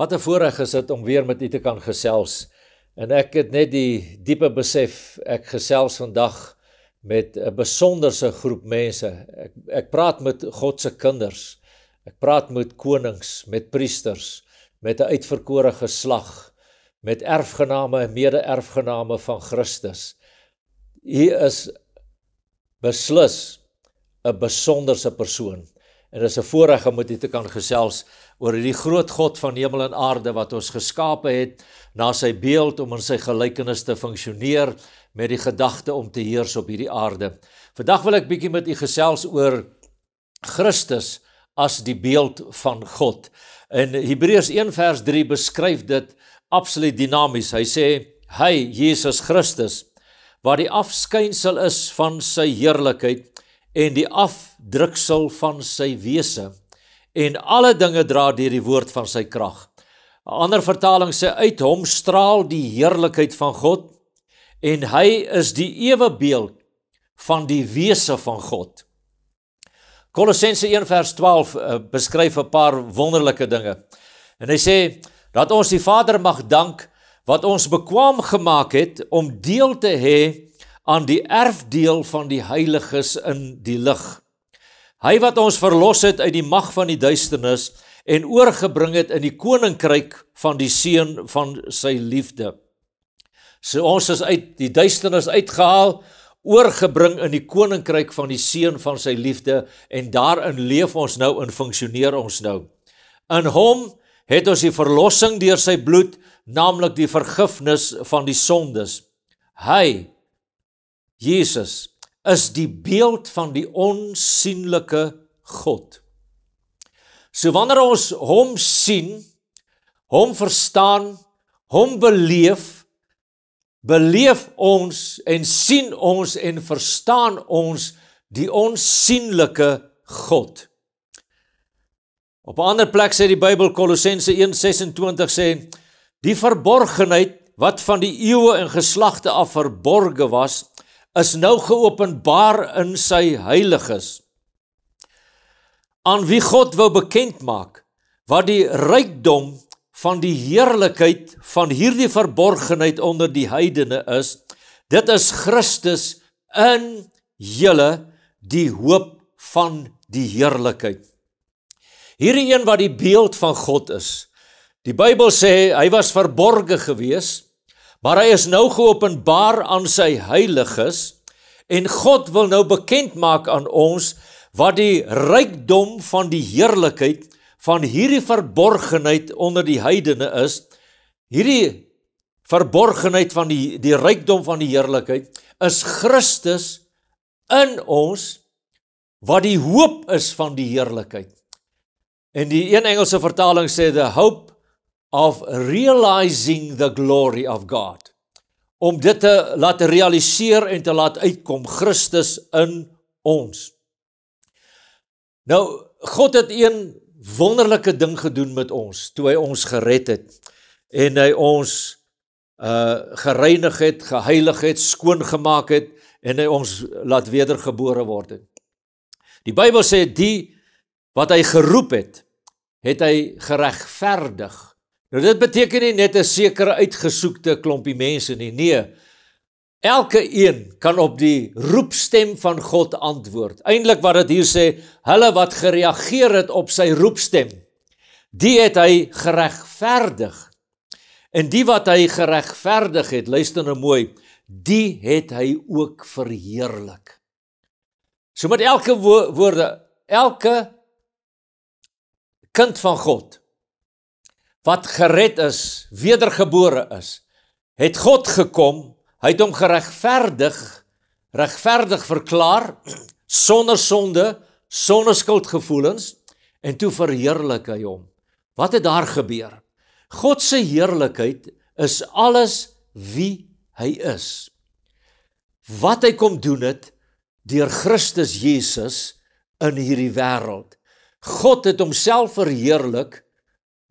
Wat 'n voorreg is dit om weer met u te kan gesels. En ek het net die diepe besef ek gesels vandag met 'n besonderse groep mense. Ek ek praat met God se kinders. Ek praat met konings, met priesters, met 'n uitverkore geslag, met erfgename en mede-erfgename van Christus. U is beslis 'n besonderse persoon en dit is 'n voorreg om dit te kan gesels oor hierdie groot God van hemel en aarde wat ons geskape het na sy beeld om in sy gelykenis te funksioneer met die gedagte om te heers op hierdie aarde. Vandag wil ek bietjie met u gesels oor Christus as die beeld van God. In Hebreërs 1:3 beskryf dit absoluut dinamies. Hy sê hy Jesus Christus wat die afskynsel is van sy heerlikheid en die afdruksel van sy wese en alle dinge dra deur die woord van sy krag. 'n Ander vertaling sê uit hom straal die heerlikheid van God en hy is die ewe beeld van die wese van God. Kolossense 1:12 eh, beskryf 'n paar wonderlike dinge. En hy sê dat ons die Vader mag dank wat ons bekwam gemaak het om deel te hê aan die erfdeel van die heiliges in die lig. Hy wat ons verlos het uit die mag van die duisternis en oorgebring het in die koninkryk van die seun van sy liefde. So ons is uit die duisternis uitgehaal, oorgebring in die koninkryk van die seun van sy liefde en daarin leef ons nou en funksioneer ons nou. In hom het ons die verlossing deur sy bloed, naamlik die vergifnis van die sondes. Hy Jesus is die beeld van die onsigbare God. So wanneer ons hom sien, hom verstaan, hom beleef, beleef ons en sien ons en verstaan ons die onsigbare God. Op 'n ander plek sê die Bybel Kolossense 1:26 sê die verborgenheid wat van die eeue en geslagte af verborge was is nou geopenbaar in sy heiliges aan wie God wou bekend maak wat die rykdom van die heerlikheid van hierdie verborgenheid onder die heidene is dit is Christus in julle die hoop van die heerlikheid hierdie een wat die beeld van God is die Bybel sê hy was verborge geweest Maar hy is nou geopenbaar aan sy heiliges en God wil nou bekend maak aan ons wat die rykdom van die heerlikheid van hierdie verborgenheid onder die heidene is. Hierdie verborgenheid van die die rykdom van die heerlikheid is Christus in ons wat die hoop is van die heerlikheid. En die een Engelse vertaling sê the hope of realizing the glory of God. Om dit te laat realiseer en te laat uitkom Christus in ons. Nou God het een wonderlike ding gedoen met ons toe hy ons gered het en hy ons uh gereinig het, geheilig het, skoon gemaak het en hy ons laat wedergebore word het. Die Bybel sê die wat hy geroep het, het hy geregverdig. Nou dit beteken nie net 'n sekere uitgesoekte klompie mense nie. Nee. Elke een kan op die roepstem van God antwoord. Eindelik wat dit hier sê, hulle wat gereageer het op sy roepstem, die het hy geregverdig. En die wat hy geregverdig het, luister nou mooi, die het hy ook verheerlik. So met elke woorde, elke kind van God wat gered is, wedergebore is, het God gekom, hy het hom geregverdig, regverdig verklaar sonder sonde, sonder skuldgevoelens en toe verheerlik hy hom. Wat het daar gebeur? God se heerlikheid is alles wie hy is. Wat hy kom doen het deur Christus Jesus in hierdie wêreld. God het homself verheerlik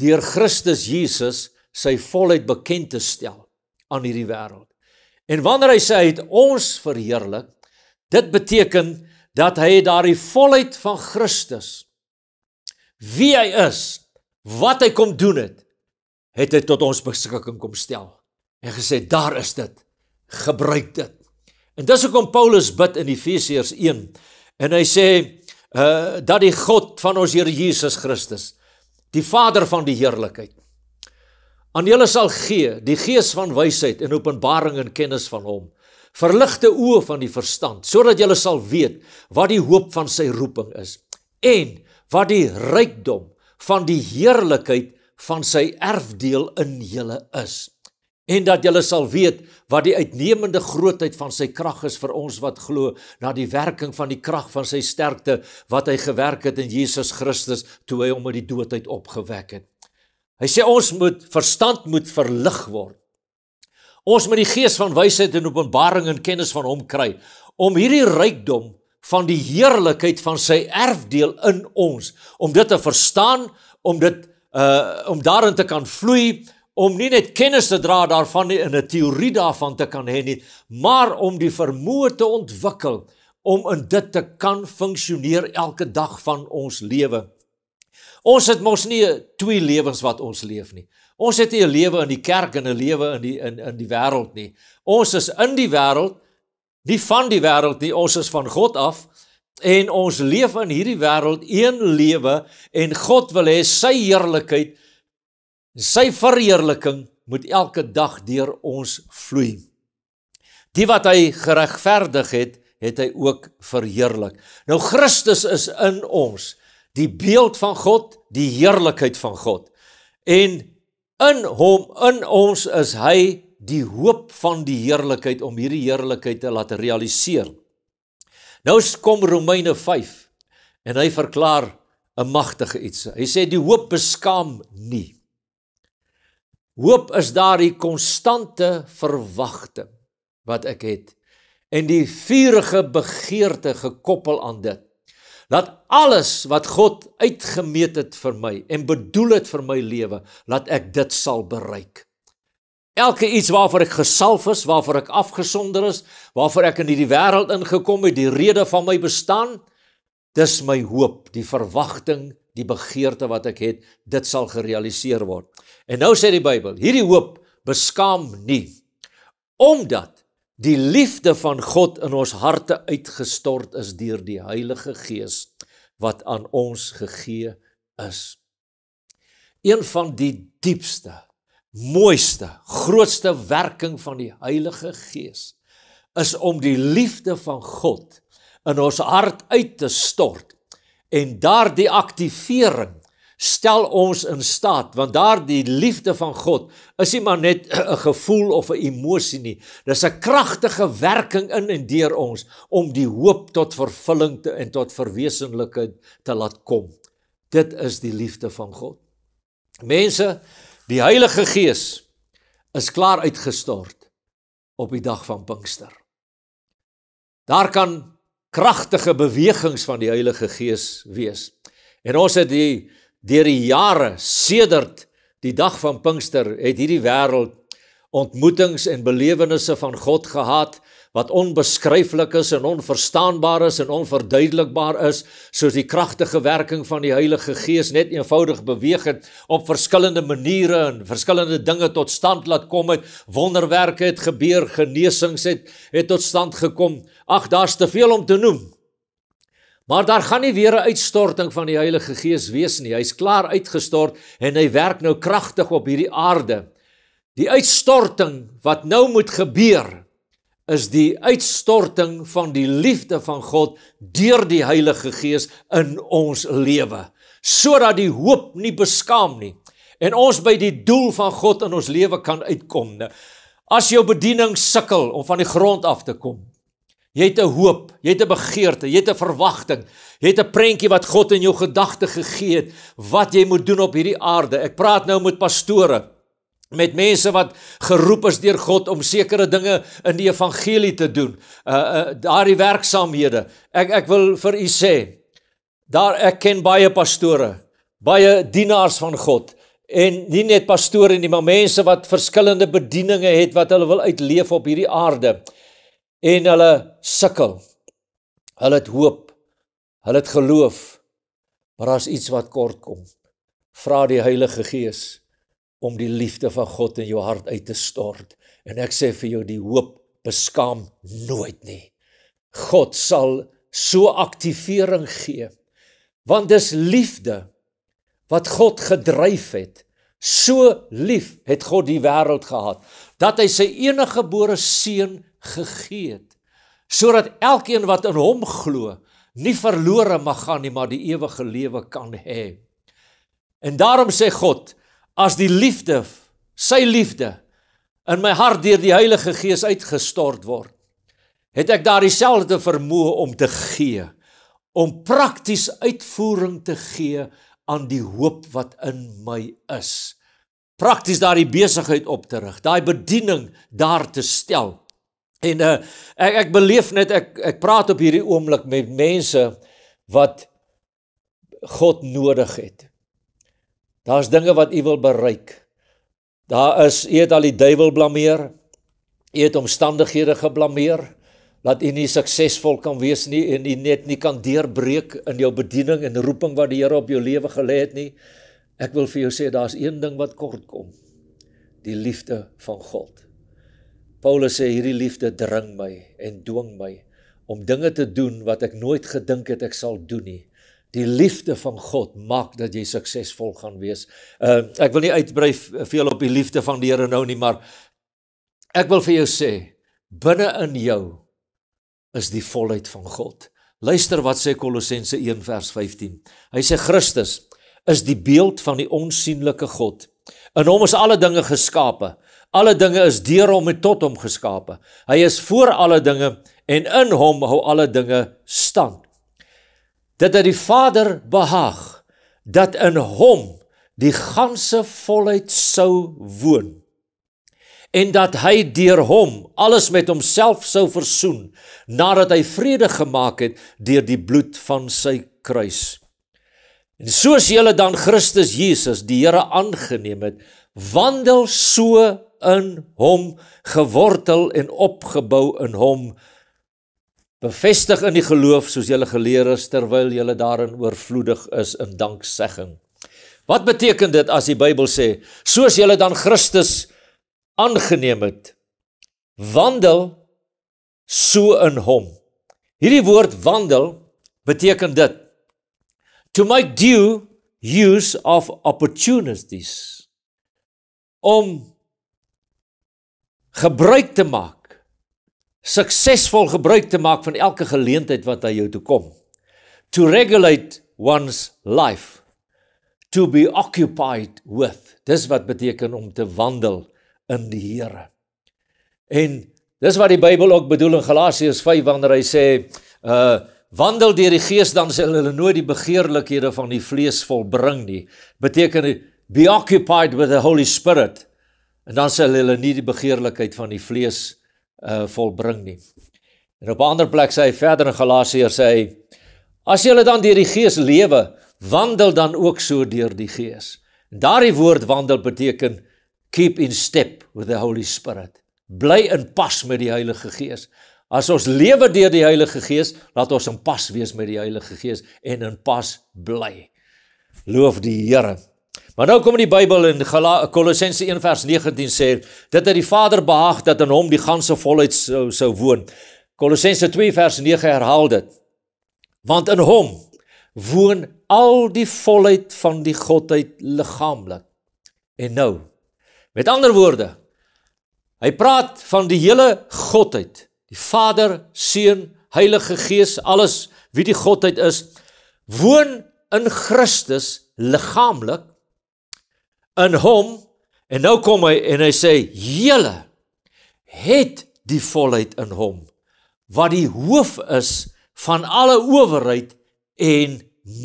deur Christus Jesus sy volheid bekend te stel aan hierdie wêreld. En wanneer hy sê hy het ons verheerlik, dit beteken dat hy daardie volheid van Christus wie hy is, wat hy kom doen het, het hy tot ons beskikking kom stel en gesê daar is dit, gebruik dit. En dis hoekom Paulus bid in Efesiërs 1 en hy sê uh dat die God van ons Here Jesus Christus die Vader van die heerlikheid. Aan julle sal gee die gees van wysheid en openbaring en kennis van hom, verligte oë van die verstand, sodat julle sal weet wat die hoop van sy roeping is en wat die rykdom van die heerlikheid van sy erfdeel in julle is en dat julle sal weet wat die uitnemende grootheid van sy krag is vir ons wat glo na die werking van die krag van sy sterkte wat hy gewerk het in Jesus Christus toe hy hom uit die dood uit opgewek het. Hy sê ons moet verstand moet verlig word. Ons moet die gees van wysheid en openbaring en kennis van hom kry om hierdie rykdom van die heerlikheid van sy erfdeel in ons om dit te verstaan, om dit uh om daarin te kan vloei om nie net kennis te dra daarvan nie, in 'n teorie daarvan te kan hê nie, maar om die vermoë te ontwikkel om in dit te kan funksioneer elke dag van ons lewe. Ons het mos nie twee lewens wat ons leef nie. Ons het 'n lewe in die kerk en 'n lewe in die in in die wêreld nie. Ons is in die wêreld, nie van die wêreld nie. Ons is van God af en ons leef in hierdie wêreld een lewe en God wil hê sy heerlikheid En sy verheerliking moet elke dag deur ons vloei. Die wat hy geregverdig het, het hy ook verheerlik. Nou Christus is in ons die beeld van God, die heerlikheid van God. En in hom, in ons is hy die hoop van die heerlikheid om hierdie heerlikheid te laat realiseer. Nou kom Romeine 5 en hy verklaar 'n magtige iets. Hy sê die hoop beskaam nie. Hoop is daardie konstante verwagting wat ek het en die vurige begeerte gekoppel aan dit. Laat alles wat God uitgemeet het vir my en bedoel het vir my lewe, laat ek dit sal bereik. Elke iets waarvoor ek gesalf is, waarvoor ek afgesonder is, waarvoor ek in hierdie wêreld ingekom het, die rede van my bestaan, dis my hoop, die verwagting, die begeerte wat ek het, dit sal gerealiseer word. En nou sê die Bybel, hierdie hoop beskaam nie omdat die liefde van God in ons harte uitgestort is deur die Heilige Gees wat aan ons gegee is. Een van die diepste, mooiste, grootste werking van die Heilige Gees is om die liefde van God in ons hart uit te stort en daardie aktivering stel ons in staat want daardie liefde van God is nie maar net 'n gevoel of 'n emosie nie dis 'n kragtige werking in en deur ons om die hoop tot vervulling te en tot verwesenliking te laat kom dit is die liefde van God mense die Heilige Gees is klaar uitgestort op die dag van Pinkster daar kan kragtige bewegings van die Heilige Gees wees en ons het die deur die jare sedert die dag van Pinkster het hierdie wêreld ontmoetings en belewennisse van God gehad wat onbeskryflik is en onverstaanbaar is en onverduidelikbaar is soos die kragtige werking van die Heilige Gees net eenvoudig beweeg het op verskillende maniere en verskillende dinge tot stand laat kom het wonderwerke het gebeur genesings het het tot stand gekom ag daar's te veel om te noem Maar daar gaan nie weer 'n uitstorting van die Heilige Gees wees nie. Hy's klaar uitgestort en hy werk nou kragtig op hierdie aarde. Die uitstorting wat nou moet gebeur is die uitstorting van die liefde van God deur die Heilige Gees in ons lewe sodat die hoop nie beskaam nie en ons by die doel van God in ons lewe kan uitkom. As jou bediening sukkel om van die grond af te kom, Jy het 'n hoop, jy het 'n begeerte, jy het 'n verwagting. Jy het 'n prentjie wat God in jou gedagte gegee het wat jy moet doen op hierdie aarde. Ek praat nou met pastore, met mense wat geroep is deur God om sekere dinge in die evangelie te doen. Uh uh daardie werksaamhede. Ek ek wil vir u sê, daar ek ken baie pastore, baie dienaars van God en nie net pastore nie, maar mense wat verskillende bedieninge het wat hulle wil uitleef op hierdie aarde en hulle sukkel. Hulle het hoop. Hulle het geloof. Maar daar's iets wat kort kom. Vra die Heilige Gees om die liefde van God in jou hart uit te stort en ek sê vir jou die hoop beskaam nooit nie. God sal so aktivering gee want dis liefde wat God gedryf het. So lief het God die wêreld gehad dat hy sy eniggebore seun gegee het sodat elkeen wat in hom glo nie verlore mag gaan nie maar die ewige lewe kan hê. En daarom sê God as die liefde sy liefde in my hart deur die Heilige Gees uitgestort word het ek daardie selfde vermoë om te gee om prakties uitvoering te gee aan die hoop wat in my is prakties daardie besigheid op te rig, daai bediening daar te stel. En uh, ek ek beleef net ek ek praat op hierdie oomblik met mense wat God nodig het. Daar's dinge wat u wil bereik. Daar is u het al die duiwel blameer. U het omstandighede geblameer dat u nie suksesvol kan wees nie en u net nie kan deurbreek in jou bediening en roeping wat die Here op jou lewe gelê het nie. Ek wil vir jou sê daar's een ding wat kort kom. Die liefde van God. Paulus sê hierdie liefde dring my en dwing my om dinge te doen wat ek nooit gedink het ek sal doen nie. Die liefde van God maak dat jy suksesvol gaan wees. Uh, ek wil nie uitbrei veel op die liefde van die Here nou nie, maar ek wil vir jou sê binne in jou is die volheid van God. Luister wat sê Kolossense 1 vers 15. Hy sê Christus is die beeld van die onsigbare God. In hom is alle dinge geskape. Alle dinge is deur hom en tot hom geskape. Hy is voor alle dinge en in hom hou alle dinge stand. Dit het die Vader behaag dat in hom die ganse volheid sou woon en dat hy deur hom alles met homself sou versoen nadat hy vrede gemaak het deur die bloed van sy kruis. En soos julle dan Christus Jesus die Here aangeneem het, wandel so in hom gewortel en opgebou in hom bevestig in die geloof soos julle geleer is terwyl julle daarin oorvloedig is in danksegging. Wat beteken dit as die Bybel sê soos julle dan Christus aangeneem het wandel so in hom. Hierdie woord wandel beteken dit to make due use of opportunities om gebruik te maak suksesvol gebruik te maak van elke geleentheid wat aan jou toe kom to regulate one's life to be occupied with dis wat beteken om te wandel in die Here en dis wat die Bybel ook bedoel in Galasiërs 5 wanneer hy sê uh wandel deur die gees dan sal hulle nooit die begeerlikhede van die vlees volbring nie. Beteken be occupied with the Holy Spirit en dan sal hulle nie die begeerlikheid van die vlees uh volbring nie. En op 'n ander plek sê hy verder in Galasiërs sê hy as jy dan deur die gees lewe, wandel dan ook so deur die gees. En daardie woord wandel beteken keep in step with the Holy Spirit. Bly in pas met die Heilige Gees. As ons lewe deur die Heilige Gees, laat ons in pas wees met die Heilige Gees en in pas bly. Loof die Here. Maar nou kom die Bybel in Kolossense 1:19 sê, dit het die Vader behaag dat in hom die ganse volheid sou sou woon. Kolossense 2:9 herhaal dit. Want in hom woon al die volheid van die godheid liggaamlik. En nou, met ander woorde, hy praat van die hele godheid die Vader, Seun, Heilige Gees, alles wie die Godheid is, woon in Christus liggaamlik in hom en nou kom hy en hy sê hele het die volheid in hom wat die hoof is van alle owerheid en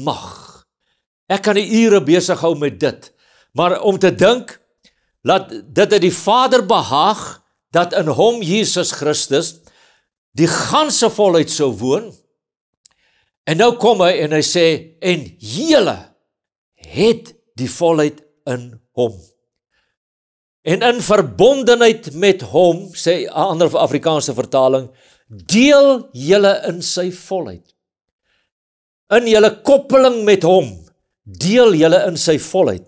mag. Ek kan ure besig hou met dit, maar om te dink dat dit uit die Vader behaag dat in hom Jesus Christus die ganse volheid sou woon. En nou kom hy en hy sê en hele het die volheid in hom. En in verbondenheid met hom sê 'n ander Afrikaanse vertaling deel julle in sy volheid. In julle koppeling met hom deel julle in sy volheid.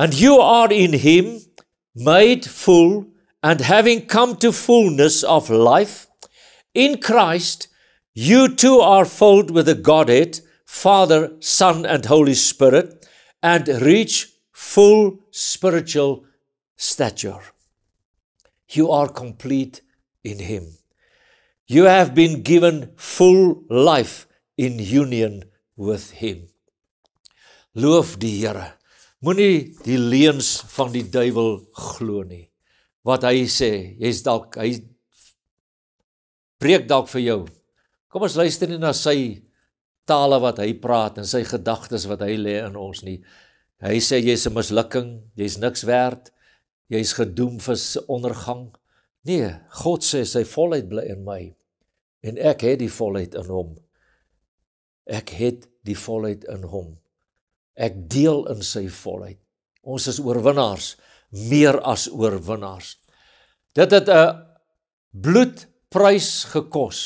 And you are in him made full and having come to fullness of life In Christ, you too are filled with the Godhead, Father, Son, and Holy Spirit, and reach full spiritual stature. You are complete in Him. You have been given full life in union with Him. Loof die Here. Moenie die leuns van die duiwel glo nie. Wat hy sê, jy's dalk hy breek dalk vir jou. Kom ons luister net na sy tale wat hy praat en sy gedagtes wat hy lê in ons nie. Hy sê jy's 'n mislukking, jy's niks werd, jy's gedoem vir ondergang. Nee, God sê sy volheid bly in my en ek het die volheid in hom. Ek het die volheid in hom. Ek deel in sy volheid. Ons is oorwinnaars, meer as oorwinnaars. Dit het 'n bloed prys gekos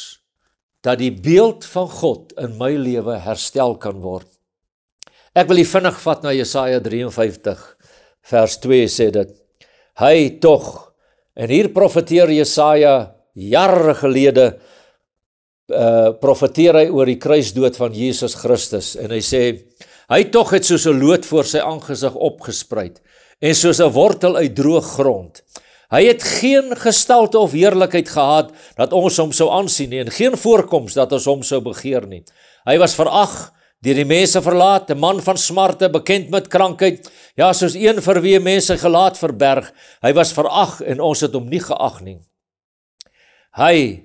dat die beeld van God in my lewe herstel kan word. Ek wil u vinnig vat na Jesaja 53 vers 2 sê dit. Hy tog en hier profeteer Jesaja jare gelede eh uh, profeteer hy oor die kruisdood van Jesus Christus en hy sê hy tog het soos 'n loot voor sy aangesig opgespruit en soos 'n wortel uit droë grond Hy het geen gestalte of heerlikheid gehad dat ons hom sou aansien nie en geen voorkoms dat ons hom sou begeer nie. Hy was verag deur die mense verlaat, 'n man van smarte, bekend met krankheid, ja, soos een vir wie mense gelaat verberg. Hy was verag en ons het hom nie geag nie. Hy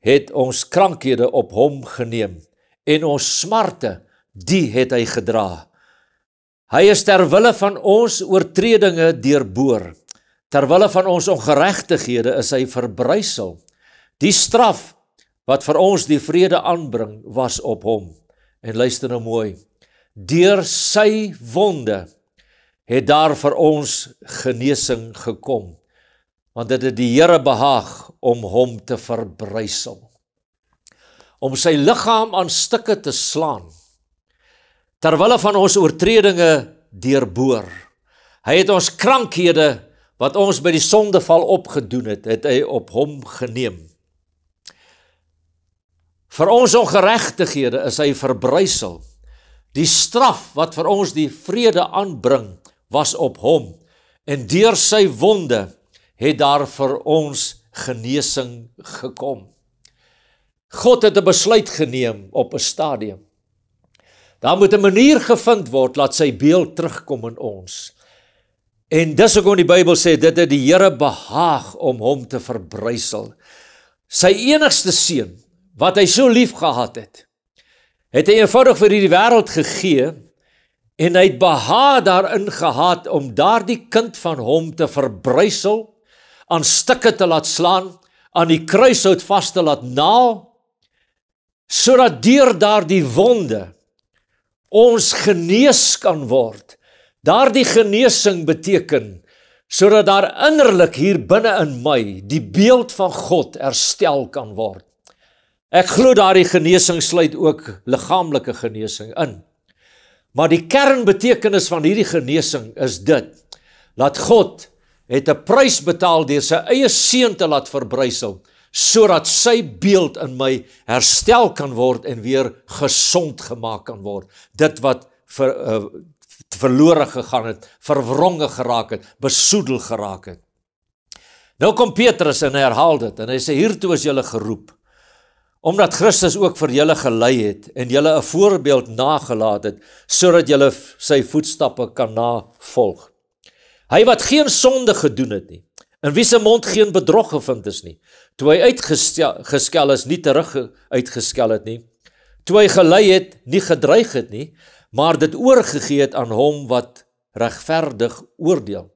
het ons krankhede op hom geneem en ons smarte, die het hy gedra. Hy is ter wille van ons oortredinge deurboor. Terwille van ons ongeregtighede is hy verbrysel. Die straf wat vir ons die vrede aanbring was op hom. En luister nou mooi. Deur sy wonde het daar vir ons genesing gekom. Want dit het die Here behaag om hom te verbrysel. Om sy liggaam aan stukke te slaan. Terwille van ons oortredinge deurboor. Hy het ons krankhede wat ons by die sondeval opgedoen het, het hy op hom geneem. Vir ons ongeregtighede is hy verbrysel. Die straf wat vir ons die vrede aanbring, was op hom en deur sy wonde het daar vir ons genesing gekom. God het 'n besluit geneem op 'n stadium. Daar moet 'n manier gevind word laat sy beeld terugkom in ons. En dis hoekom die Bybel sê dit het die Here behaag om hom te verbrysel. Sy enigste seun wat hy so lief gehad het, het hy eenvoudig vir hierdie wêreld gegee en hy het behaag daarin gehad om daardie kind van hom te verbrysel, aan stukke te laat slaan, aan die kruishout vas te laat naal sodat deur daardie wonde ons genees kan word Daardie genesing beteken sodat daar innerlik hier binne in my die beeld van God herstel kan word. Ek glo daardie genesing sluit ook liggaamlike genesing in. Maar die kernbetekenis van hierdie genesing is dit: dat God het 'n prys betaal deur sy eie seun te laat verbrysel sodat sy beeld in my herstel kan word en weer gesond gemaak kan word. Dit wat vir eh, verlore gegaan het, verwronge geraak het, besoedel geraak het. Nou kom Petrus en herhaal dit en hy sê hiertoe is julle geroep omdat Christus ook vir julle gelei het en julle 'n voorbeeld nagelaat het sodat julle sy voetstappe kan navolg. Hy wat geen sonde gedoen het nie, in wie se mond geen bedrog gevind is nie, toe hy uitgeskel is nie terug uitgeskel het nie, toe hy gelei het nie gedreig het nie, maar dit oorgegee het aan hom wat regverdig oordeel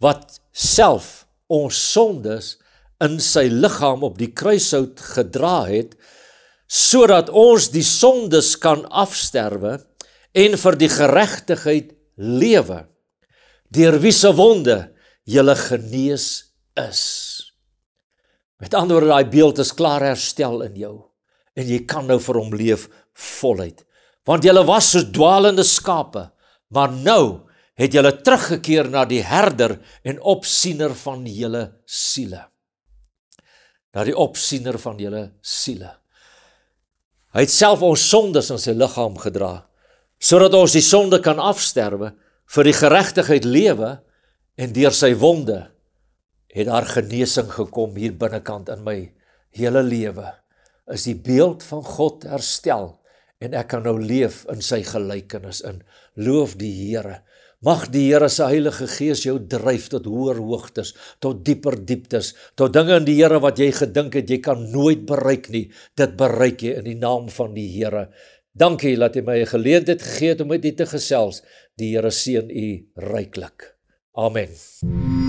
wat self ons sondes in sy liggaam op die kruishout gedra het sodat ons die sondes kan afsterwe en vir die geregtigheid lewe deur wie se wonde jy genees is met ander woorde daai beeld is klaar herstel in jou en jy kan nou vir hom leef voluit want julle was soos dwaalende skape, maar nou het julle teruggekeer na die herder en opsiener van julle siele. Na die opsiener van julle siele. Hy het self ons sondes in sy liggaam gedra sodat ons die sonde kan afsterwe vir die geregtigheid lewe en deur sy wonde het daar genesing gekom hier binnekant in my hele lewe is die beeld van God herstel en ek kan nou leef in sy gelykenis in. Loof die Here. Mag die Here se Heilige Gees jou dryf tot hoër hoogtes, tot dieper dieptes, tot dinge in die Here wat jy gedink het jy kan nooit bereik nie, dit bereik jy in die naam van die Here. Dankie dat jy my 'n geleentheid gegee het om met U te gesels. Die Here seën U ryklik. Amen. Hmm.